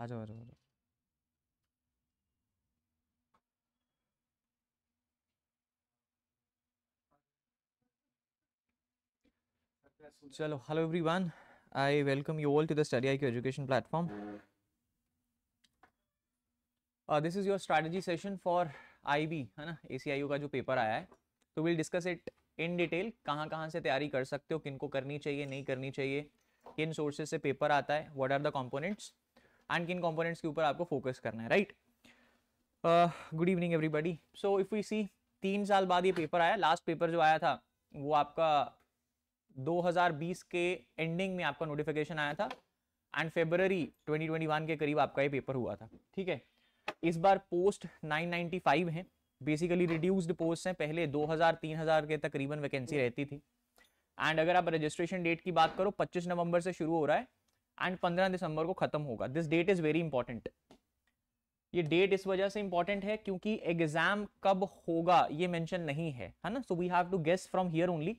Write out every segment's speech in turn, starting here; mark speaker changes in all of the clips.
Speaker 1: आ जाओ आ चलो hello everyone I welcome you all to the study I education platform this is your strategy session for IB है ना ACIO का जो पेपर आया है तो will discuss it in detail कहाँ कहाँ से तैयारी कर सकते हो किनको करनी चाहिए नहीं करनी चाहिए किन सोर्सेज से पेपर आता है what are the components and किन कॉम्पोनेंट्स के ऊपर आपको फोकस करना है right good evening everybody so if you see तीन साल बाद ये पेपर आया लास्ट पेपर जो आया था वो आपका 2020 के एंडिंग में आपका नोटिफिकेशन आया था एंड फेबररी 2021 के करीब आपका ये पेपर हुआ था ठीक है इस बार पोस्ट 995 हैं बेसिकली रिड्यूस्ड पोस्ट हैं पहले 2000 3000 के तकरीबन वैकेंसी रहती थी एंड अगर आप रजिस्ट्रेशन डेट की बात करो 25 नवंबर से शुरू हो रहा है एंड पंद्रह दिसंबर को खत्म होगा this date is very important ये डेट इस वजह से इंपॉर्टेंट है क्योंकि एग्जाम कब होगा ये मेंशन नहीं है है ना so we have to guess from here only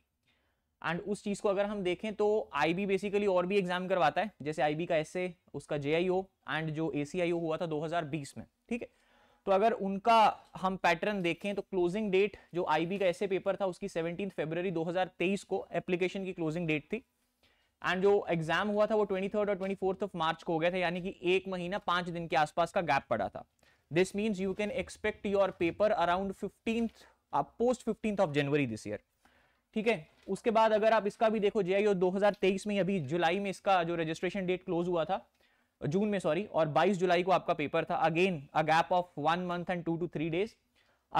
Speaker 1: and उस चीज को अगर हम देखें तो आईबी बेसिकली और भी एग्जाम करवाता है जैसे आईबी का एसए उसका जे एंड जो ए हुआ था 2020 में ठीक है तो अगर उनका हम पैटर्न देखें तो क्लोजिंग डेट जो आईबी का ऐसे पेपर था उसकी सेवनटीन फरवरी 2023 को एप्लीकेशन की क्लोजिंग डेट थी एंड जो एग्जाम हुआ था वो ट्वेंटी थर्ड और ट्वेंटी फोर्थ ऑफ मार्च को हो गया था यानी कि एक महीना पांच दिन के आसपास का गैप पड़ा था this means you can expect your paper around fifteen post fifteen of January this year ठीक है उसके बाद अगर आप इसका भी देखो जे 2023 में अभी जुलाई में इसका जो रजिस्ट्रेशन डेट क्लोज हुआ था जून में सॉरी और 22 जुलाई को आपका पेपर था again a gap of one month and two two three days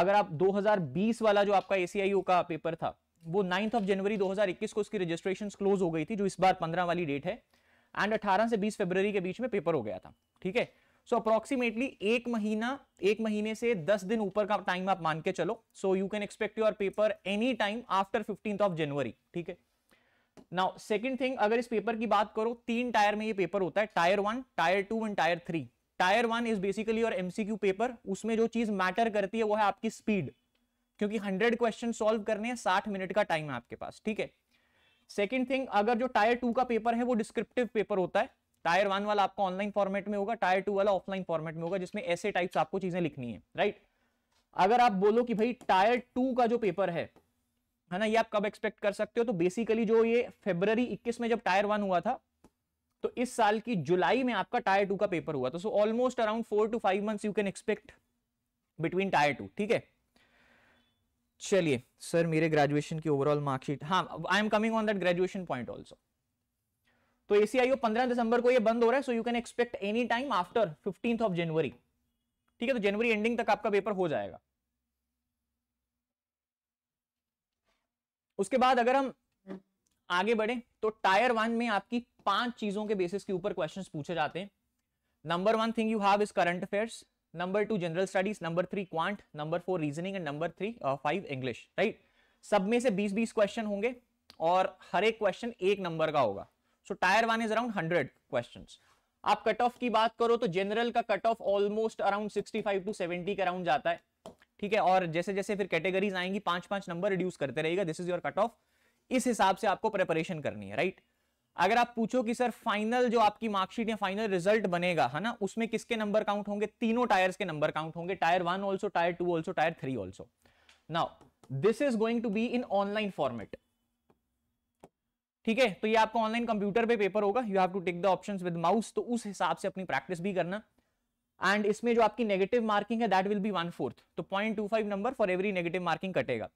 Speaker 1: अगर आप 2020 वाला जो आपका एसीआईओ का पेपर था वो नाइन्थ ऑफ जनवरी 2021 को उसकी रजिस्ट्रेशन क्लोज हो गई थी जो इस बार पंद्रह वाली डेट है एंड अठारह से बीस फेब्रवरी के बीच में पेपर हो गया था ठीक है सो अप्रोक्सीमेटली एक महीना एक महीने से दस दिन ऊपर का टाइम आप मान के चलो so you can expect your paper any time after fifteenth of January ठीक है नाउ सेकेंड थिंग अगर इस पेपर की बात करो तीन टायर में ये पेपर होता है tier one tier two and tier three tier one is basically और एमसीक्यू पेपर उसमें जो चीज मैटर करती है वो है आपकी स्पीड क्योंकि हंड्रेड क्वेश्चन सॉल्व करने हैं साठ मिनट का टाइम है आपके पास ठीक है सेकेंड थिंग अगर जो टायर टू का पेपर है वो डिस्क्रिप्टिव पेपर होता है टायर वन वाला आपको ऑनलाइन फॉर्मेट में होगा टायर टू वाला ऑफलाइन फॉर्मेट में होगा जिसमें ऐसे टाइप्स आपको चीजें लिखनी है राइट अगर आप बोलो कि भाई टायर टू का जो पेपर है है ना ये आप कब एक्सपेक्ट कर सकते हो तो बेसिकली जो ये फेब्रवरी 21 में जब टायर वन हुआ था तो इस साल की जुलाई में आपका टायर टू का पेपर हुआ था so almost around four to five months you can expect between tier two ठीक है चलिए सर मेरे ग्रेजुएशन की ओवरऑल मार्कशीट हाँ I am coming on that graduation point also तो एसीआईओ 15 दिसंबर को ये बंद हो रहा है so you can expect any time after fifteenth of January ठीक है तो जनवरी एंडिंग तक आपका पेपर हो जाएगा उसके बाद अगर हम आगे बढ़े तो टायर वन में आपकी पांच चीजों के बेसिस के ऊपर क्वेश्चंस पूछे जाते हैं number one thing you have is current affairs number 2 general studies number 3 quant number 4 reasoning and number 3 uh, 5 english right सब में से 20 20 क्वेश्चन होंगे और हर एक क्वेश्चन एक नंबर का होगा so tier one is around 100 questions आप कट ऑफ की बात करो तो जनरल का cut off almost around 65 to 70 के अराउंड जाता है ठीक है और जैसे जैसे फिर कैटेगरीज आएंगी पांच पांच नंबर रिड्यूस करते रहेगा this is your cut off इस हिसाब से आपको प्रेपरेशन करनी है राइट अगर आप पूछो कि सर फाइनल जो आपकी मार्कशीट या फाइनल रिजल्ट बनेगा है ना उसमें किसके नंबर काउंट होंगे तीनों टायर्स के नंबर काउंट होंगे tier one also tier two also tier three also now this is going to be in online format ठीक है तो ये आपको ऑनलाइन कंप्यूटर पे पेपर होगा you have to take the option with mouse तो उस हिसाब से अपनी प्रैक्टिस भी करना एंड इसमें जो आपकी नेगेटिव मार्किंग है that will be one fourth तो point two five number for every negative marking कटेगा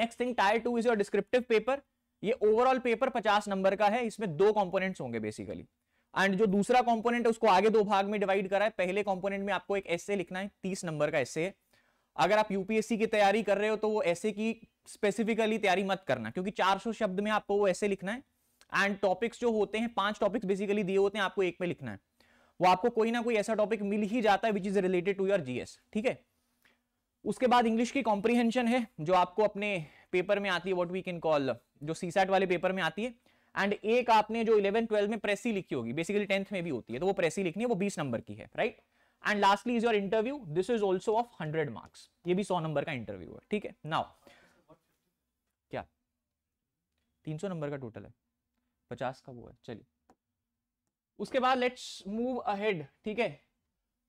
Speaker 1: next thing tier two is your descriptive paper ये ओवरऑल पेपर 50 नंबर का है इसमें दो कंपोनेंट्स होंगे बेसिकली एंड जो दूसरा कंपोनेंट है उसको आगे दो भाग में डिवाइड करा है पहले कंपोनेंट में आपको एक एसए लिखना है तीस नंबर का एसए अगर आप यूपीएससी की तैयारी कर रहे हो तो वो ऐसे की स्पेसिफिकली तैयारी मत करना क्योंकि 400 शब्द में आपको वो ऐसे लिखना है एंड टॉपिक्स जो होते हैं पांच टॉपिक्स बेसिकली दिए होते हैं आपको एक में लिखना है वो आपको कोई ना कोई ऐसा टॉपिक मिल ही जाता है which is related to your GS ठीक है उसके बाद इंग्लिश की कॉम्प्रीहेंशन है जो आपको अपने पेपर में आती है वॉट वी कैन कॉल जो सी सैट वाले पेपर में आती है एंड एक आपने जो इलेवन ट्वेल्थ में प्रेसी लिखी होगी बेसिकली टेंथ में भी होती है तो वो प्रेसी लिखनी है वो बीस नंबर की है right and lastly is your interview this is also of hundred marks ये भी सौ नंबर का इंटरव्यू है ठीक है नाउ क्या तीन सौ नंबर का टोटल है पचास का वो है चलिए उसके बाद लेट्स मूव अहेड ठीक है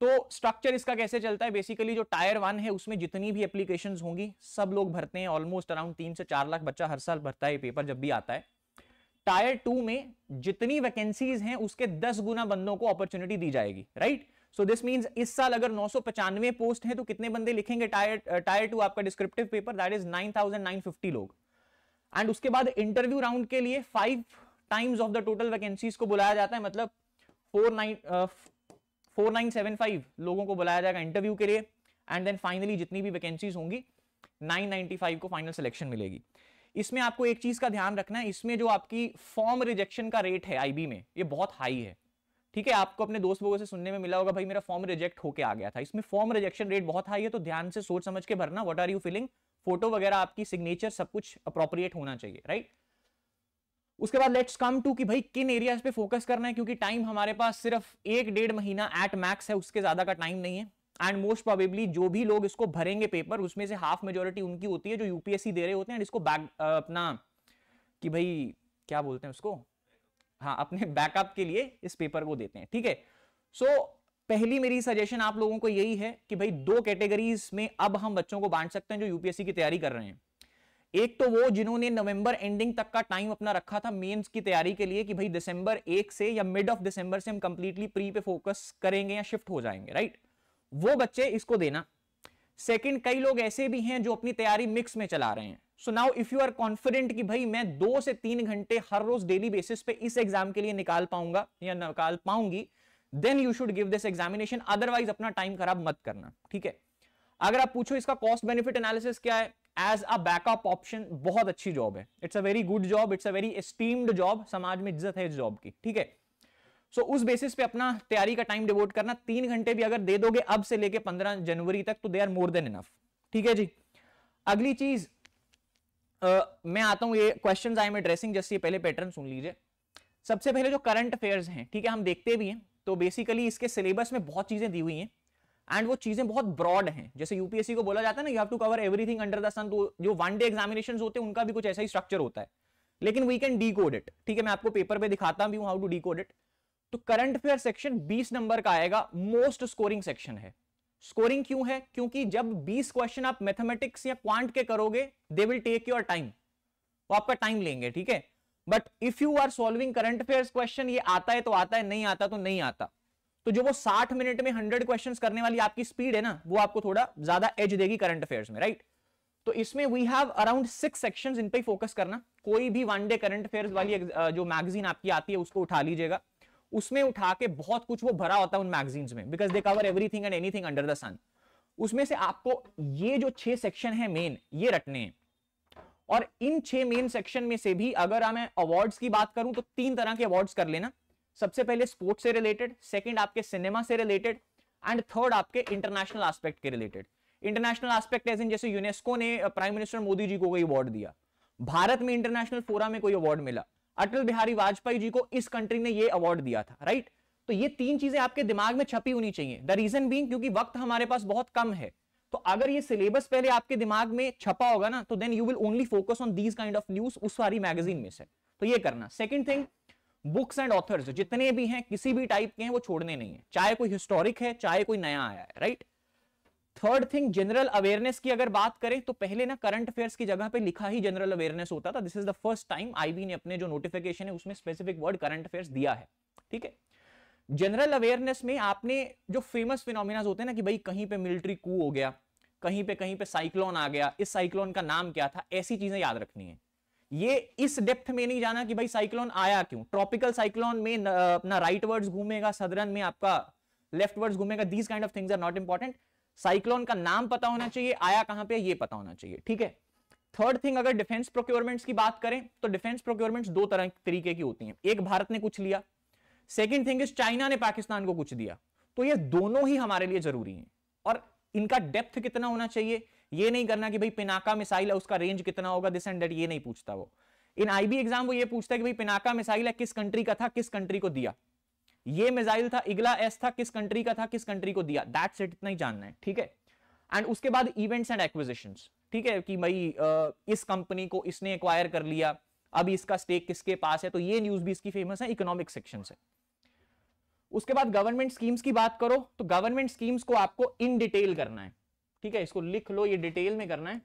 Speaker 1: तो स्ट्रक्चर इसका कैसे चलता है बेसिकली जो टायर वन है उसमें जितनी भी एप्लीकेशन होंगी सब लोग भरते हैं ऑलमोस्ट अराउंड तीन से चार लाख बच्चा हर साल भरता है पेपर जब भी आता है टायर टू में जितनी वैकेंसीज हैं उसके दस गुना बंदों को अपॉर्चुनिटी दी जाएगी राइट सो दिस मींस इस साल अगर नौ पोस्ट है तो कितने बंदे लिखेंगे टायर टायर टू आपका डिस्क्रिप्टिव पेपर दैट इज 9,950 लोग एंड उसके बाद इंटरव्यू राउंड के लिए five times of the total vacancies को बुलाया जाता है मतलब फोर नाइन 4975 लोगों को बुलाया जाएगा इंटरव्यू के लिए एंड देन फाइनली जितनी भी वैकेंसीज होंगी 995 को फाइनल सिलेक्शन मिलेगी इसमें आपको एक चीज का ध्यान रखना है इसमें जो आपकी फॉर्म रिजेक्शन का रेट है आईबी में ये बहुत हाई है ठीक है आपको अपने दोस्त लोगों से सुनने में मिला होगा भाई मेरा फॉर्म रिजेक्ट होके आ गया था इसमें फॉर्म रिजेक्शन रेट बहुत हाई है तो ध्यान से सोच समझ के भरना what are you filling photo वगैरह आपकी सिग्नेचर सब कुछ अप्रोप्रिएट होना चाहिए राइट उसके बाद लेट्स कम टू कि भाई किन एरियाज पे फोकस करना है क्योंकि टाइम हमारे पास सिर्फ एक डेढ़ महीना एट मैक्स है उसके ज्यादा का टाइम नहीं है एंड मोस्ट प्रोबेबली जो भी लोग इसको भरेंगे पेपर उसमें से हाफ मेजोरिटी उनकी होती है जो यूपीएससी दे रहे होते हैं इसको बैक अपना कि भाई क्या बोलते हैं उसको हाँ अपने बैकअप के लिए इस पेपर को देते हैं ठीक है सो so, पहली मेरी सजेशन आप लोगों को यही है कि भाई दो कैटेगरीज में अब हम बच्चों को बांट सकते हैं जो यूपीएससी की तैयारी कर रहे हैं एक तो वो जिन्होंने नवंबर एंडिंग तक का टाइम अपना रखा था मेंस की तैयारी के लिए कि भाई दिसंबर एक से या मिड ऑफ दिसंबर से हम कंप्लीटली प्री पे फोकस करेंगे या शिफ्ट हो जाएंगे राइट वो बच्चे इसको देना सेकंड कई लोग ऐसे भी हैं जो अपनी तैयारी मिक्स में चला रहे हैं so now if you are confident कि भाई मैं दो से तीन घंटे हर रोज डेली बेसिस पे इस एग्जाम के लिए निकाल पाऊंगा या निकाल पाऊंगी then you should give this examination otherwise अपना टाइम खराब मत करना ठीक है अगर आप पूछो इसका कॉस्ट बेनिफिट एनालिसिस क्या है एज अ बैकअप ऑप्शन बहुत अच्छी जॉब है it's a very good job it's a very esteemed job समाज में इज्जत है इस जॉब की ठीक है सो so, उस बेसिस पे अपना तैयारी का टाइम डिवोट करना तीन घंटे भी अगर दे दोगे अब से लेके पंद्रह जनवरी तक तो they are more than enough ठीक है जी अगली चीज Uh, मैं आता हूं ये क्वेश्चंस आई एम एड्रेसिंग जैसे पहले पैटर्न सुन लीजिए सबसे पहले जो करंट अफेयर्स हैं ठीक है हम देखते भी हैं तो बेसिकली इसके सिलेबस में बहुत चीजें दी हुई हैं एंड वो चीजें बहुत ब्रॉड हैं जैसे यूपीएससी को बोला जाता है ना you have to cover everything under the sun तो जो वन डे एग्जामिनेशन होते हैं उनका भी कुछ ऐसा ही स्ट्रक्चर होता है लेकिन we can decode it ठीक है मैं आपको पेपर पे दिखाता भी हूँ how to decode it तो करंट अफेयर सेक्शन बीस नंबर का आएगा मोस्ट स्कोरिंग सेक्शन है स्कोरिंग क्यों है क्योंकि जब 20 क्वेश्चन आप मैथमेटिक्स या क्वांट के करोगे they will take your time वो आपका टाइम लेंगे ठीक है but if you are solving current affair question ये आता है तो आता है नहीं आता तो नहीं आता तो जो वो 60 मिनट में 100 क्वेश्चंस करने वाली आपकी स्पीड है ना वो आपको थोड़ा ज्यादा एज देगी करंट अफेयर्स में राइट तो इसमें we have around six section इन पे फोकस करना कोई भी वन डे करंट अफेयर वाली जो मैगजीन आपकी आती है उसको उठा लीजिएगा उसमें उठा के बहुत कुछ वो भरा होता है उन मैगजीन में because they cover everything and anything under the sun उसमें से आपको ये जो छह सेक्शन है मेन ये रटने हैं और इन छह मेन सेक्शन में से भी अगर मैं अवार्ड्स की बात करूं तो तीन तरह के अवार्ड्स कर लेना सबसे पहले स्पोर्ट्स से रिलेटेड सेकंड आपके सिनेमा से रिलेटेड एंड थर्ड आपके इंटरनेशनल आस्पेक्ट के related international aspect as in जैसे यूनेस्को ने प्राइम मिनिस्टर मोदी जी को कोई अवार्ड दिया भारत में इंटरनेशनल फोरम में कोई अवार्ड मिला अटल बिहारी वाजपेयी जी को इस कंट्री ने ये अवार्ड दिया था राइट तो ये तीन चीजें आपके दिमाग में छपी होनी चाहिए द रीजन बींग क्योंकि वक्त हमारे पास बहुत कम है तो अगर ये सिलेबस पहले आपके दिमाग में छपा होगा ना तो then you will only focus on these kind of news उस सारी मैगजीन में से तो ये करना second thing books and authors जितने भी हैं किसी भी टाइप के हैं वो छोड़ने नहीं है चाहे कोई हिस्टोरिक है चाहे कोई नया आया है right third thing general awareness की अगर बात करें तो पहले ना करंट अफेयर्स की जगह पे लिखा ही जनरल अवेयरनेस होता था this is the first time IB ने अपने जो नोटिफिकेशन है उसमें स्पेसिफिक वर्ड करंट अफेयर्स दिया है ठीक है जनरल अवेयरनेस में आपने जो फेमस फिनोमिनाज होते हैं ना कि भाई कहीं पे मिलिट्री कू हो गया कहीं पे कहीं पे साइक्लोन आ गया इस साइक्लोन का नाम क्या था ऐसी चीजें याद रखनी है ये इस डेप्थ में नहीं जाना कि भाई साइक्लोन आया क्यों ट्रॉपिकल साइक्लोन में अपना राइट वर्ड्स घूमेगा सदरन में आपका लेफ्ट वर्ड्स घूमेगा these kind of things are not important cyclone का नाम पता होना चाहिए आया कहां पे ये पता होना चाहिए ठीक है थर्ड थिंग अगर डिफेंस प्रोक्योरमेंट्स की बात करें तो डिफेंस प्रोक्योरमेंट्स दो तरह तरीके की होती हैं एक भारत ने कुछ लिया सेकेंड थिंग इज चाइना ने पाकिस्तान को कुछ दिया तो ये दोनों ही हमारे लिए जरूरी है और इनका डेप्थ कितना होना चाहिए ये नहीं करना कि भाई पिनाका मिसाइल है उसका रेंज कितना होगा दिस एंड ये नहीं पूछता वो इन आईबी एग्जाम वो ये पूछता है कि भाई पिनाका मिसाइल है किस कंट्री का था किस कंट्री को दिया ये मिसाइल था इगला एस था किस कंट्री का था किस कंट्री को दिया दैट्स इट इतना ही जानना है ठीक है एंड उसके बाद इवेंट्स एंड एक्विजिशन ठीक है कि भाई इस कंपनी को इसने एक्वायर कर लिया अब इसका स्टेक किसके पास है तो ये न्यूज भी इसकी फेमस है इकोनॉमिक सेक्शन से उसके बाद गवर्नमेंट स्कीम्स की बात करो तो गवर्नमेंट स्कीम्स को आपको इन डिटेल करना है ठीक है इसको लिख लो ये डिटेल में करना है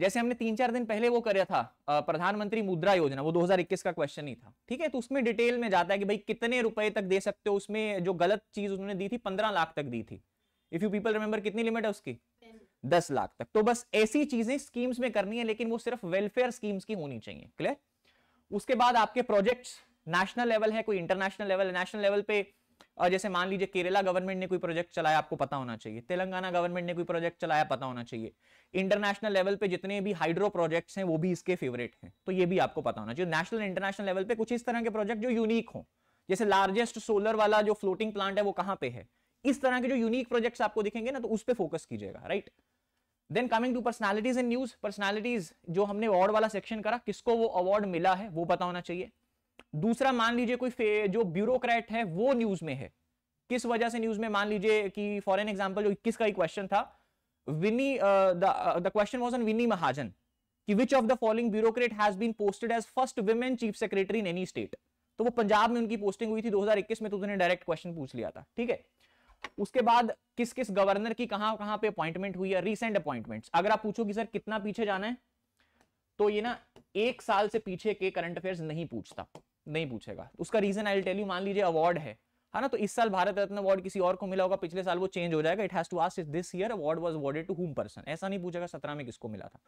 Speaker 1: जैसे हमने तीन चार दिन पहले वो करा था प्रधानमंत्री मुद्रा योजना वो 2021 का क्वेश्चन ही था ठीक है तो उसमें डिटेल में जाता है कि भाई कितने रुपए तक दे सकते हो उसमें जो गलत चीज उन्होंने दी थी पंद्रह लाख तक दी थी इफ यू पीपल रिमेंबर कितनी लिमिट है उसकी दस लाख तक तो बस ऐसी चीजें स्कीम्स में करनी है लेकिन वो सिर्फ वेलफेयर स्कीम्स की होनी चाहिए क्लियर उसके बाद आपके प्रोजेक्ट्स नेशनल लेवल है कोई इंटरनेशनल लेवल नेशनल लेवल पे और जैसे मान लीजिए केरला गवर्नमेंट ने कोई प्रोजेक्ट चलाया आपको पता होना चाहिए तेलंगाना गवर्नमेंट ने कोई प्रोजेक्ट चलाया पता होना चाहिए इंटरनेशनल लेवल पे जितने भी हाइड्रो प्रोजेक्ट्स हैं वो भी इसके फेवरेट हैं तो ये भी आपको पता होना चाहिए नेशनल इंटरनेशनल लेवल पे कुछ इस तरह के प्रोजेक्ट जो यूनिक हो जैसे लार्जेस्ट सोलर वाला जो फ्लोटिंग प्लांट है वो कहां पे है इस तरह के जो यूनिक प्रोजेक्ट्स आपको दिखेंगे ना तो उस पर फोकस कीजिएगा right then coming to personalities in news personalities जो हमने अवार्ड वाला सेक्शन करा किसको वो अवार्ड मिला है वो पता होना चाहिए दूसरा मान लीजिए कोई जो ब्यूरोक्रेट है वो न्यूज में है किस वजह से न्यूज में मान लीजिए कि फॉर एन एग्जाम्पल जो इक्कीस का ही क्वेश्चन था Vini the question was on Vini Mahajan कि which of the following bureaucrat has been posted as first women chief secretary in any state तो वो पंजाब में उनकी पोस्टिंग हुई थी 2021 में तो उन्होंने डायरेक्ट क्वेश्चन पूछ लिया था ठीक है उसके बाद किस किस गवर्नर की कहां कहां पे अपॉइंटमेंट हुई है रिसेंट अपॉइंटमेंट्स अगर आप पूछो कि सर कितना पीछे जाना है तो ये ना एक साल से पीछे के करंट अफेयर्स नहीं पूछता नहीं पूछेगा उसका रीजन आई टेल यू मान लीजिए अवार्ड है है ना तो इस साल भारत रत्न अवार्ड किसी और को मिला होगा पिछले साल वो चेंज हो जाएगा it has to ask this year award was awarded to whom person ऐसा नहीं पूछेगा सत्रह में किसको मिला था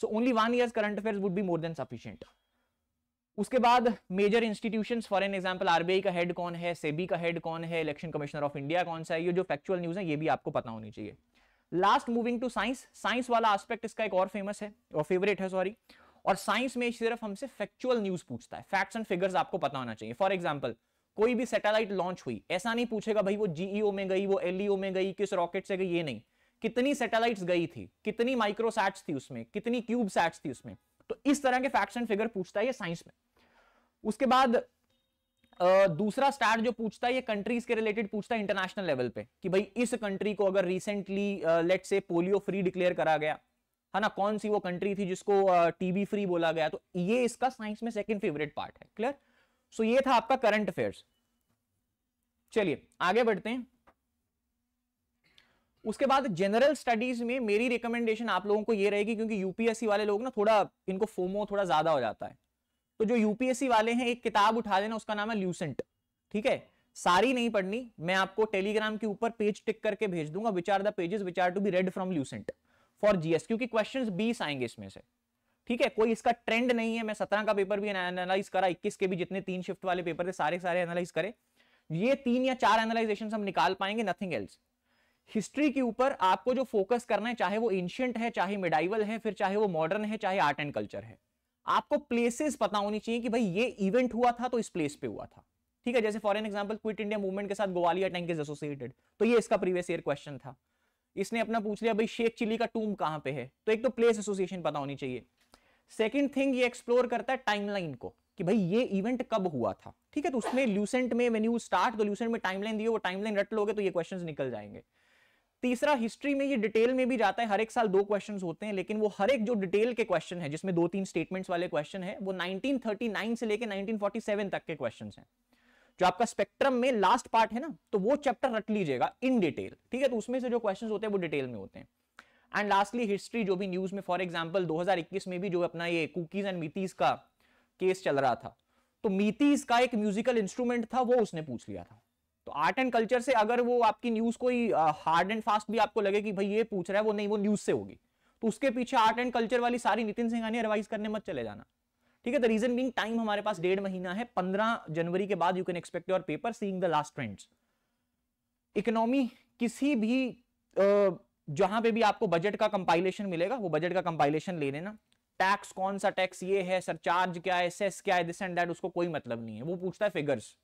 Speaker 1: so only one year current affair would be more than sufficient उसके बाद major institutions for an example RBI का हेड कौन है सेबी का हेड कौन है इलेक्शन कमिश्नर ऑफ इंडिया कौन सा है ये जो फैक्चुअल न्यूज है ये भी आपको पता होनी चाहिए last moving to science science वाला एस्पेक्ट इसका एक और फेमस है और फेवरेट है सॉरी और साइंस में सिर्फ हमसे फैक्चुअल न्यूज पूछता है फैक्ट्स एंड फिगर्स आपको पता होना चाहिए फॉर एग्जाम्पल कोई भी सैटेलाइट लॉन्च हुई ऐसा नहीं पूछेगा भाई वो जीईओ e में गई वो एलईओ e में गई किस रॉकेट से गई ये नहीं कितनी सैटेलाइट्स गई थी कितनी माइक्रोसैट्स थी उसमें कितनी क्यूब सैट्स थी उसमें तो इस तरह के फैक्ट्स एंड फिगर पूछता है ये साइंस में उसके बाद दूसरा स्टार जो पूछता है ये कंट्रीज के रिलेटेड पूछता है इंटरनेशनल लेवल पे कि भाई इस कंट्री को अगर रिसेंटली लेट से पोलियो फ्री डिक्लेयर करा गया है ना कौन सी वो कंट्री थी जिसको टीबी फ्री बोला गया तो ये इसका साइंस में सेकंड फेवरेट पार्ट है क्लियर सो ये था आपका करंट अफेयर्स चलिए आगे बढ़ते हैं उसके बाद जनरल स्टडीज में मेरी रिकमेंडेशन आप लोगों को ये रहेगी क्योंकि यूपीएससी वाले लोग ना थोड़ा इनको फोमो थोड़ा ज्यादा हो जाता है तो जो यूपीएससी वाले हैं एक किताब उठा लेना उसका नाम है ल्यूसेंट ठीक है सारी नहीं पढ़नी मैं आपको टेलीग्राम के ऊपर पेज टिक करके भेज दूंगा which are the pages which are to be read from Lucent for GS क्योंकि क्वेश्चन बीस आएंगे इसमें से ठीक है कोई इसका ट्रेंड नहीं है मैं सत्रह का पेपर भी एनालाइज करा इक्कीस के भी जितने तीन शिफ्ट वाले पेपर थे सारे सारे एनालाइज करे ये तीन या चार एनालाइजेशन हम निकाल पाएंगे नथिंग एल्स हिस्ट्री के ऊपर आपको जो फोकस करना है चाहे वो एंशियंट है चाहे मिडाइवल है फिर चाहे वो मॉडर्न है चाहे आर्ट एंड कल्चर है आपको प्लेसेस पता होनी चाहिए कि भाई ये इवेंट हुआ था तो इस प्लेस पे हुआ था ठीक है जैसे for an example Quit India Movement के साथ ग्वालियर टैंक इज एसोसिएटेड तो ये इसका प्रीवियस ईयर क्वेश्चन था इसने अपना पूछ लिया भाई शेख चिली का टूम कहां पे है तो एक तो प्लेस एसोसिएशन पता होनी चाहिए सेकंड थिंग ये एक्सप्लोर करता है टाइमलाइन को कि भाई ये इवेंट कब हुआ था ठीक है तो उसने ल्यूसेंट में वेन यू स्टार्ट तो ल्यूसेंट में टाइमलाइन दिए वो टाइमलाइन रट लोगे तो ये क्वेश्चंस निकल जाएंगे तीसरा हिस्ट्री में ये डिटेल में भी जाता है हर एक साल दो क्वेश्चंस होते हैं लेकिन वो हर एक जो डिटेल के क्वेश्चन है जिसमें दो तीन स्टेटमेंट्स वाले क्वेश्चन है वो 1939 से लेकर 1947 तक के क्वेश्चन हैं जो आपका स्पेक्ट्रम में लास्ट पार्ट है ना तो वो चैप्टर रट लीजिएगा इन डिटेल ठीक है तो उसमें से जो क्वेश्चन होते हैं वो डिटेल में होते हैं एंड लास्टली हिस्ट्री जो भी न्यूज में फॉर एग्जाम्पल 2021 में भी जो अपना ये कुकीज एंड मीतीज का केस चल रहा था तो मीतीज का एक म्यूजिकल इंस्ट्रूमेंट था वो उसने पूछ लिया था तो आर्ट एंड कल्चर से अगर वो आपकी न्यूज कोई हार्ड एंड फास्ट भी आपको लगे कि भाई ये पूछ रहा है वो नहीं वो न्यूज से होगी तो उसके पीछे आर्ट एंड कल्चर वाली सारी नितिन ने रिवाइज करने मत चले जाना ठीक है द रीजन बिंग टाइम हमारे पास डेढ़ महीना है पंद्रह जनवरी के बाद you can expect your paper seeing the last trends economy किसी भी जहां पे भी आपको बजट का कंपाइलेशन मिलेगा वो बजट का कंपाइलेशन ले लेना टैक्स कौन सा टैक्स ये है सर चार्ज क्या है सेस क्या है दिस एंड दैट उसको कोई मतलब नहीं है वो पूछता है फिगर्स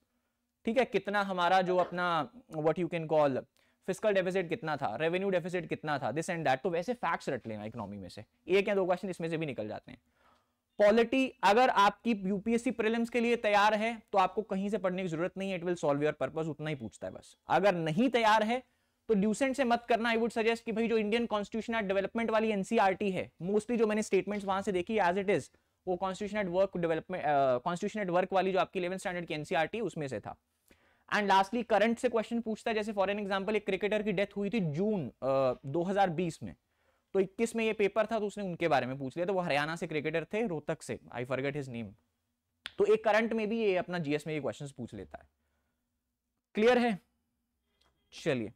Speaker 1: ठीक है कितना हमारा जो अपना what you can call physical deficit कितना था रेवेन्यू डेफिसिट कितना था दिस एंड दैट तो वैसे फैक्ट्स रट लेना इकोनॉमी में से एक या दो क्वेश्चन इसमें से भी निकल जाते हैं पॉलिटी अगर आपकी यूपीएससी प्रीलिम्स के लिए तैयार है तो आपको कहीं से पढ़ने की जरूरत नहीं है it will solve your purpose उतना ही पूछता है बस अगर नहीं तैयार है तो ड्यूसेंट से मत करना आई वुड सजेस्ट कि भाई जो इंडियन कॉन्स्टिट्यूशन एट डेवलपमेंट वाली एनसीआरटी e है मोस्टली जो मैंने स्टेटमेंट्स वहां से देखी एज इट इज वो constitution at work development constitution at work वाली जो आपकी इलेवन स्टैंडर्ड की एनसीआरटी e उसमें से था एंड लास्टली करंट से क्वेश्चन पूछता है जैसे फॉर एन एग्जाम्पल एक क्रिकेटर की डेथ हुई थी जून uh, में तो 21 में ये पेपर था तो उसने उनके बारे में पूछ लिया तो वो हरियाणा से क्रिकेटर थे रोहतक से आई फॉरगेट हिज नेम तो एक करंट में भी ये अपना जीएस में ये क्वेश्चंस पूछ लेता है क्लियर है चलिए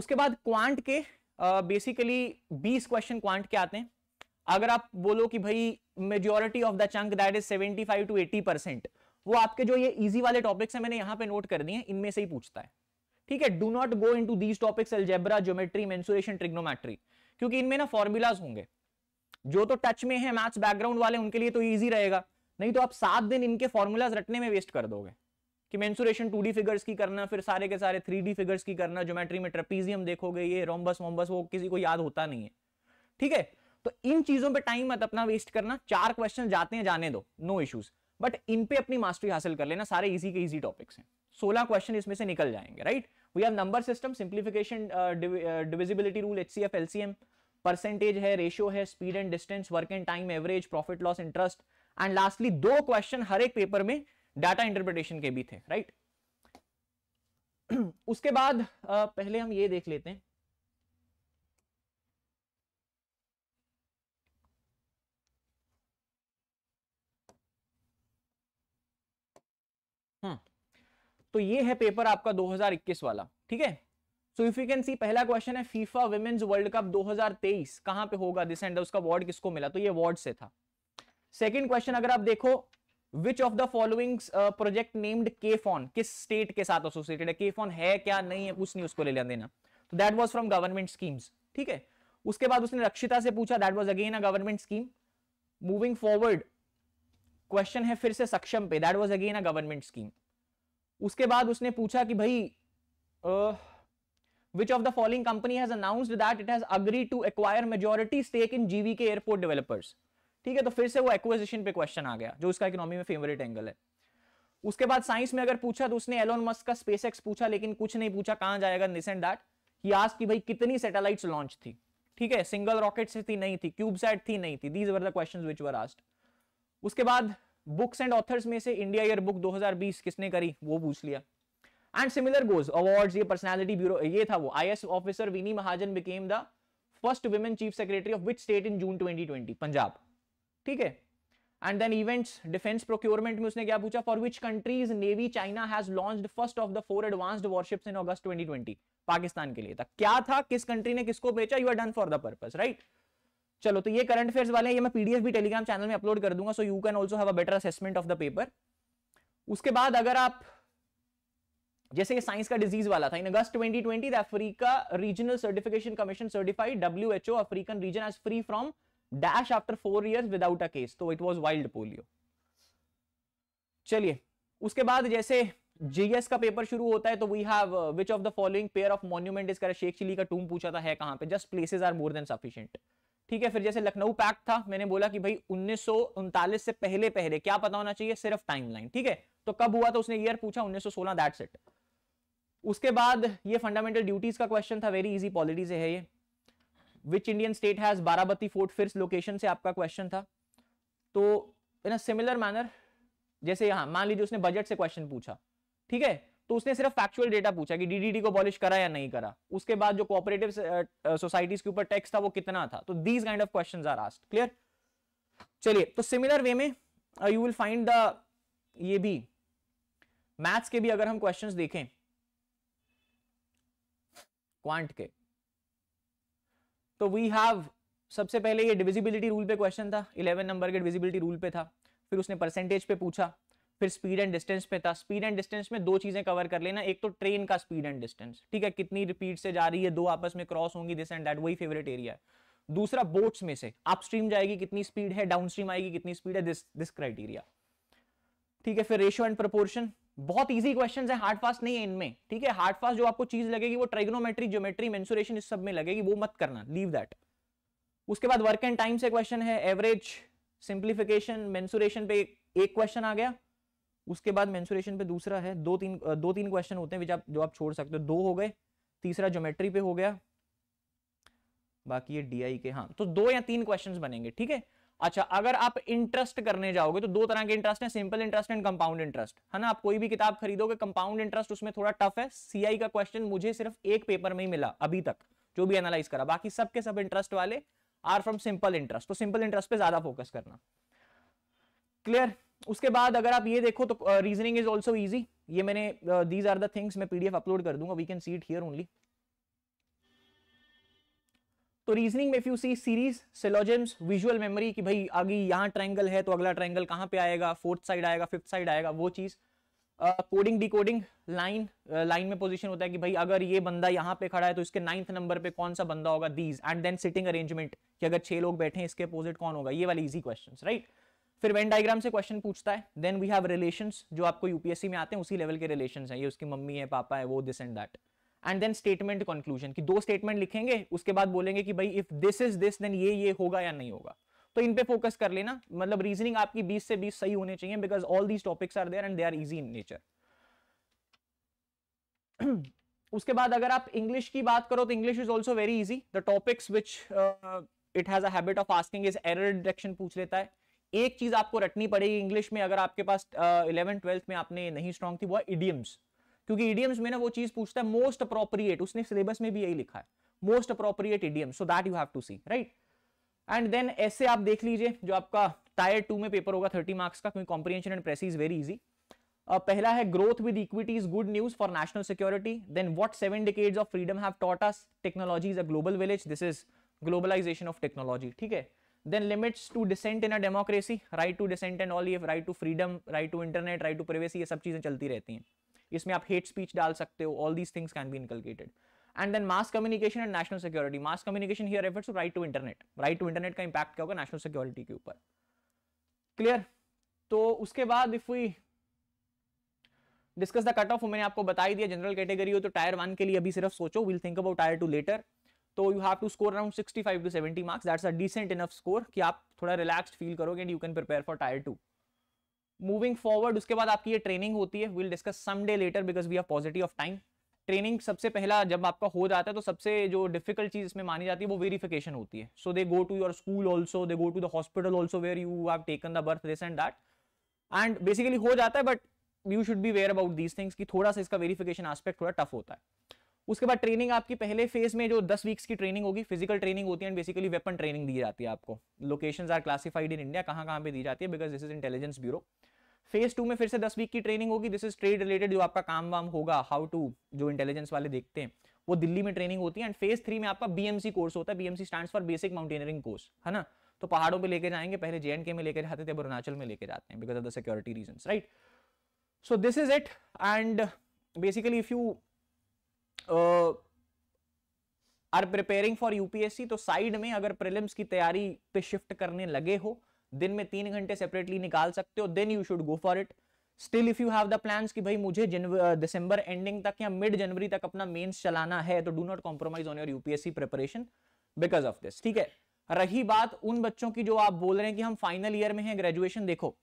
Speaker 1: उसके बाद क्वांट के बेसिकली बीस क्वेश्चन क्वांट के आते हैं अगर आप बोलो कि भाई majority of the chunk that is 75 to eighty percent वो आपके जो ये इजी वाले टॉपिक्स हैं मैंने यहां पे नोट कर दिए हैं इनमें से ही पूछता है ठीक है do not go into these topics algebra geometry mensuration trigonometry क्योंकि इनमें ना फॉर्मूलाज होंगे जो तो टच में है मैथ्स बैकग्राउंड वाले उनके लिए तो ईजी रहेगा नहीं तो आप सात दिन इनके फॉर्मूलाज रटने में वेस्ट कर दोगे कि मेन्सुरेशन टू डी फिगर्स की करना फिर सारे के सारे थ्री डी फिगर्स की करना ज्योमेट्री में ट्रपीजियम देखोगे ये रोमबस वोम्बस वो किसी को याद होता नहीं है ठीक है तो इन चीजों पे टाइम मत अपना वेस्ट करना चार क्वेश्चन जाते हैं जाने दो नो no इश्यूज बट इन पे अपनी मास्टरी हासिल कर लेना सारे इजी के इजी टॉपिक्स हैं सोलह क्वेश्चन इसमें से निकल जाएंगे right we have number system simplification divisibility rule H C percentage है रेशियो है speed and distance work and time average profit loss interest and lastly दो क्वेश्चन हर एक पेपर में डाटा इंटरप्रिटेशन के भी थे राइट right? उसके बाद uh, पहले हम ये देख लेते हैं तो ये है पेपर आपका 2021 वाला ठीक है so if you can see पहला क्वेश्चन है फीफा वुमेन्स वर्ल्ड कप 2023 कहां पे होगा दिस एंड उसका अवार्ड किसको मिला तो ये अवार्ड से था सेकंड क्वेश्चन अगर आप देखो which of the following project named केफॉन किस स्टेट के साथ एसोसिएटेड है केफॉन है क्या नहीं है कुछ नहीं उसको ले देना तो that was from government schemes ठीक है उसके बाद उसने रक्षिता से पूछा that was again a government scheme moving forward question है फिर से सक्षम पे that was again a government scheme उसके बाद उसने पूछा कि भाई which of the following company has has that it has agree to acquire acquire stake in GV K airport developers ठीक है तो फिर से वो एक्विजिशन पे क्वेश्चन आ गया जो उसका इकोनॉमी में फेवरेट एंगल है उसके बाद साइंस में अगर पूछा तो उसने एलोन मस्क का स्पेसएक्स पूछा लेकिन कुछ नहीं पूछा कहां जाएगा दिस एंड दैट ही आज की भाई कितनी सैटेलाइट्स लॉन्च थी ठीक है सिंगल रॉकेट से थी नहीं थी क्यूबसैट थी नहीं थी these were the questions which were asked उसके बाद बुक्स एंड ऑथर्स में से इंडिया ईयर बुक 2020 किसने करी वो पूछ लिया एंड सिमिलर गोज अवार्ड्स ये पर्सनालिटी ब्यूरो ये था वो IAS officer Vini Mahajan became the first women chief secretary of which state in June 2020 Punjab ठीक है and then events defence procurement में उसने क्या पूछा for which countries navy China has launched first of the four advanced warships in August 2020 Pakistan के लिए था क्या था किस कंट्री ने किसको बेचा you are done for the purpose right चलो तो ये करंट अफेयर्स वाले ये मैं पीडीएफ भी टेलीग्राम चैनल में अपलोड कर दूंगा so you can also have a better assessment of the paper उसके बाद अगर आप जैसे ये साइंस का डिजीज वाला था in August 2020 the Africa regional certification commission certified WHO African region as free from dash after four years without a case तो इट वाज वाइल्ड पोलियो चलिए उसके बाद जैसे जीएस का पेपर शुरू होता है तो we have which of the following pair of monument is कर शेख चिली का टूम पूछा था है कहां पे just places are more than sufficient ठीक है फिर जैसे लखनऊ पैक्ट था मैंने बोला कि भाई उन्नीस से पहले पहले क्या पता होना चाहिए सिर्फ टाइमलाइन ठीक है तो कब हुआ था उसने ईयर पूछा 1916 दैट्स इट उसके बाद ये फंडामेंटल ड्यूटीज का क्वेश्चन था वेरी इजी पॉलिटी से है ये which Indian state has Barabati fort फिर लोकेशन से आपका क्वेश्चन था तो इन सिमिलर मैनर जैसे यहां मान लीजिए उसने बजट से क्वेश्चन पूछा ठीक है तो उसने सिर्फ फैक्चुअल डेटा पूछा कि डीडीडी को बॉलिश करा या नहीं करा उसके बाद जो कोऑपरेटिव सोसाइटीज uh, uh, के ऊपर टैक्स था वो कितना था तो these kind of questions are asked clear चलिए तो सिमिलर वे में यू विल फाइंड द ये भी मैथ्स के भी अगर हम क्वेश्चंस देखें क्वांट के तो वी हैव सबसे पहले ये डिविजिबिलिटी रूल पे क्वेश्चन था इलेवन नंबर के डिविजिबिलिटी रूल पे था फिर उसने परसेंटेज पे पूछा फिर स्पीड एंड डिस्टेंस पे था स्पीड एंड डिस्टेंस में दो चीजें कवर कर लेना एक तो ट्रेन का स्पीड एंड डिस्टेंस ठीक है कितनी रिपीट से जा रही है दो आपस में क्रॉस होंगी दिस एंड दैट वही फेवरेट एरिया है दूसरा बोट्स में से स्ट्रीम जाएगी कितनी स्पीड है डाउन स्ट्रीम आएगी कितनी स्पीड है दिस दिस क्राइटेरिया ठीक है फिर रेशियो एंड प्रपोर्शन बहुत इजी क्वेश्चन है हार्ड फास्ट नहीं है इनमें ठीक है हार्ड फास्ट जो आपको चीज लगेगी वो ट्रेग्नोमेट्री ज्योमेट्री मेंसुरेशन इस सब में लगेगी वो मत करना लीव दैट उसके बाद वर्क एंड टाइम से क्वेश्चन है एवरेज सिंप्लीफिकेशन मेंसुरेशन पे एक क्वेश्चन आ गया उसके बाद मेंसुरेशन पे दूसरा है दो तीन दो तीन क्वेश्चन होते हैं आप जो आप छोड़ सकते हो दो हो गए तीसरा ज्योमेट्री पे हो गया बाकी ये डीआई के हाँ तो दो या तीन क्वेश्चंस बनेंगे ठीक है अच्छा अगर आप इंटरेस्ट करने जाओगे तो दो तरह के इंटरेस्ट हैं simple interest and compound interest है ना आप कोई भी किताब खरीदोगे कंपाउंड इंटरेस्ट उसमें थोड़ा टफ है सीआई का क्वेश्चन मुझे सिर्फ एक पेपर में ही मिला अभी तक जो भी एनालाइज करा बाकी सबके सब इंटरेस्ट वाले आर फ्रॉम सिंपल इंटरेस्ट तो सिंपल इंटरेस्ट पे ज्यादा फोकस करना क्लियर उसके बाद अगर आप ये देखो तो रीजनिंग इज ऑल्सो ईजी ये मैंने दीज आर द थिंग्स मैं पीडीएफ अपलोड कर दूंगा we can see it here only तो रीजनिंग में if you see series syllogisms visual memory कि भाई आगे यहाँ ट्रायंगल है तो अगला ट्रायंगल कहाँ पे आएगा फोर्थ साइड आएगा फिफ्थ साइड आएगा वो चीज कोडिंग डिकोडिंग लाइन लाइन में पोजीशन होता है कि भाई अगर ये बंदा यहाँ पे खड़ा है तो इसके नाइन्थ नंबर पे कौन सा बंदा होगा these and then sitting arrangement कि अगर छह लोग बैठे हैं इसके अपोजिट कौन होगा ये वाली इजी क्वेश्चन राइट right? फिर वेन डायग्राम से क्वेश्चन पूछता है देन वी हैव रिलेशंस जो आपको यूपीएससी में आते हैं उसी लेवल के रिलेशंस हैं ये उसकी मम्मी है पापा है वो this and that and then statement conclusion कि दो स्टेटमेंट लिखेंगे उसके बाद बोलेंगे कि भाई if this is this then ये ये होगा या नहीं होगा तो इन पे फोकस कर लेना मतलब रीजनिंग आपकी बीस से बीस सही होने चाहिए because all these topics are there and they are easy in nature उसके बाद अगर आप इंग्लिश की बात करो तो English is also very easy the topics which it has a habit of asking is error detection पूछ लेता है एक चीज आपको रटनी पड़ेगी इंग्लिश में अगर आपके पास इलेवन uh, ट्वेल्थ में आपने नहीं स्ट्रॉन्ग थी वो इडियम्स क्योंकि इडियम्स में ना वो चीज पूछता है मोस्ट अप्रोप्रिएट उसने सिलेबस में भी यही लिखा है most appropriate idiom so that you have to see right and then ऐसे आप देख लीजिए जो आपका टायर टू में पेपर होगा थर्टी मार्क्स का क्योंकि comprehension and precis is very easy पहला है growth with equity is good news for national security then what seven decades of freedom have taught us technology is a global village this is globalisation of technology ठीक है then limits to dissent in a democracy right to dissent and all ये right to freedom right to internet right to privacy ये सब चीज़ें चलती रहती हैं इसमें आप हेट स्पीच डाल सकते हो all these things can be inculcated and then mass communication and national security mass communication here refers to right to internet right to internet का इंपैक्ट क्या होगा नेशनल सिक्योरिटी के ऊपर क्लियर तो उसके बाद if we discuss the cut off मैंने आपको बता ही दिया जनरल कैटेगरी हो तो टायर वन के लिए अभी सिर्फ सोचो will think about tier two later तो you have to score around 65 to seventy marks that's a decent enough score कि आप थोड़ा रिलैक्स्ड फील करोगे and you can prepare for tier two moving forward उसके बाद आपकी ये ट्रेनिंग होती है will discuss some day later because we have positive of time training सबसे पहला जब आपका हो जाता है तो सबसे जो डिफिकल्ट चीज इसमें मानी जाती है वो वेरिफिकेशन होती है so they go to your school also they go to the hospital also where you have taken the birth this and that and basically हो जाता है but you should be aware about these things कि थोड़ा सा इसका verification aspect थोड़ा tough होता है उसके बाद ट्रेनिंग आपकी पहले फेज में जो दस वीक्स की ट्रेनिंग होगी फिजिकल ट्रेनिंग होती है एंड बेसिकली वेपन ट्रेनिंग दी जाती है आपको location are classified in India कहाँ कहाँ पे दी जाती है because this is Intelligence Bureau phase two में फिर से दस वीक की ट्रेनिंग होगी दिस इज ट्रेड रिलेटेड जो आपका काम वाम होगा हाउ टू जो इंटेलिजेंस वाले देखते हैं वो दिल्ली में ट्रेनिंग होती है एंड फेज थ्री में आपका बीएमसी कोर्स होता है BMC stand for basic mountaineering course है ना तो पहाड़ों पे लेके जाएंगे पहले जेएनके में लेके जाते थे अरुणाचल में लेके जाते हैं because of the security reason right so this is it and basically if you are preparing for UPSC तो साइड में अगर प्रिलिम्स की तैयारी पे शिफ्ट करने लगे हो दिन में तीन घंटे सेपरेटली निकाल सकते हो then you should go for it still if you have the plan कि भाई मुझे दिसंबर एंडिंग तक या मिड जनवरी तक अपना मेन्स चलाना है तो do not compromise on your UPSC preparation because of this ठीक है रही बात उन बच्चों की जो आप बोल रहे हैं कि हम फाइनल ईयर में हैं ग्रेजुएशन देखो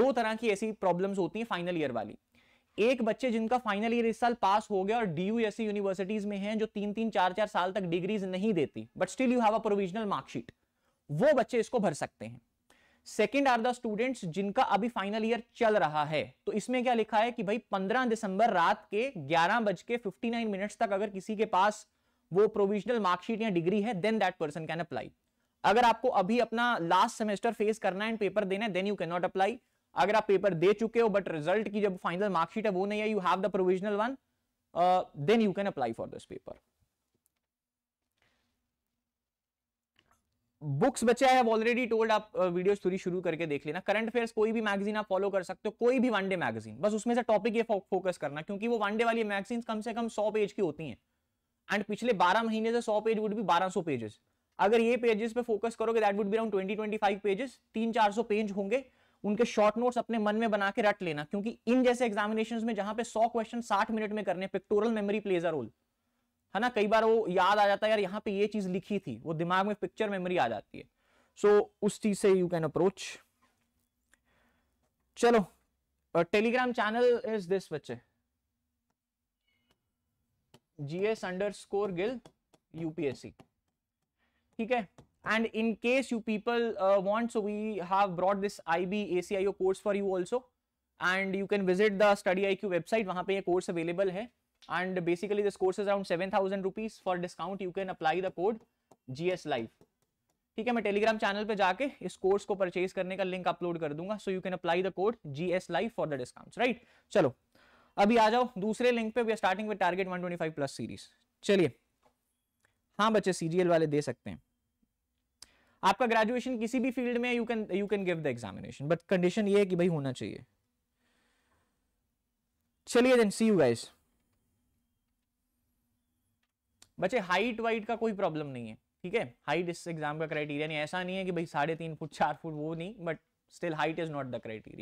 Speaker 1: दो तरह की ऐसी प्रॉब्लम्स होती हैं फाइनल ईयर वाली एक बच्चे जिनका फाइनल ईयर इस साल पास हो गया और डी यू ऐसी यूनिवर्सिटीज में हैं जो तीन तीन चार चार साल तक डिग्रीज नहीं देती but still you have a provisional marksheet वो बच्चे इसको भर सकते हैं सेकेंड आर द स्टूडेंट्स जिनका अभी फाइनल ईयर चल रहा है तो इसमें क्या लिखा है कि भाई 15 दिसंबर रात के ग्यारह बज के फिफ्टी मिनट्स तक अगर किसी के पास वो प्रोविजनल मार्कशीट या डिग्री है then that person can apply अगर आपको अभी अपना लास्ट सेमेस्टर फेस करना है एंड पेपर देना है then you can not apply अगर आप पेपर दे चुके हो बट रिजल्ट की जब फाइनल मार्कशीट है वो नहीं है you have the provisional one then you can apply for this paper books बचे आई ऑलरेडी टोल्ड आप वीडियो uh, थोड़ी शुरू करके देख लेना करंट अफेयर कोई भी मैगजीन आप फॉलो कर सकते हो कोई भी वनडे मैगजीन बस उसमें से टॉपिक ये फोकस करना क्योंकि वो वनडे वाली मैगजीन कम से कम सौ पेज की होती है एंड पिछले बारह महीने से सौ पेज वुड भी बारह सौ पेजेस अगर ये पेजेस पे फोकस करोगे that would be around twenty twenty five pages तीन चार सौ पेज होंगे उनके शॉर्ट नोट्स अपने मन में बना के रट लेना क्योंकि इन जैसे एग्जामिनेशन में जहां पे सौ क्वेश्चन साठ मिनट में करने pictorial memory plays a role है ना कई बार वो याद आ जाता है यार यहाँ पे ये चीज लिखी थी वो दिमाग में पिक्चर मेमोरी आ जाती है सो so, उस चीज से यू कैन अप्रोच चलो टेलीग्राम चैनल इज दिस बच्चे GS underscore Gill UPSC ठीक है and in case you people uh, want so we have brought this IB ACIO course for you also and you can visit the study IQ website wahan pe ye course available hai and basically this course is around 7000 rupees for discount you can apply the code GS live ठीक है मैं Telegram channel पे जाके इस course को purchase करने का link upload कर दूंगा so you can apply the code G S live for the discount right चलो अभी आ जाओ दूसरे लिंक पे we are starting with target 125 plus series चलिए हाँ बच्चे सीजीएल वाले दे सकते हैं आपका ग्रेजुएशन किसी भी फील्ड में you can you can give the examination but condition ये है कि भाई होना चाहिए चलिए देन सी यू गाइस बच्चे हाइट वाइट का कोई प्रॉब्लम नहीं है ठीक है हाइट इस एग्जाम का क्राइटेरिया नहीं ऐसा नहीं है कि भाई साढ़े तीन फुट चार फुट वो नहीं but still height is not the criteria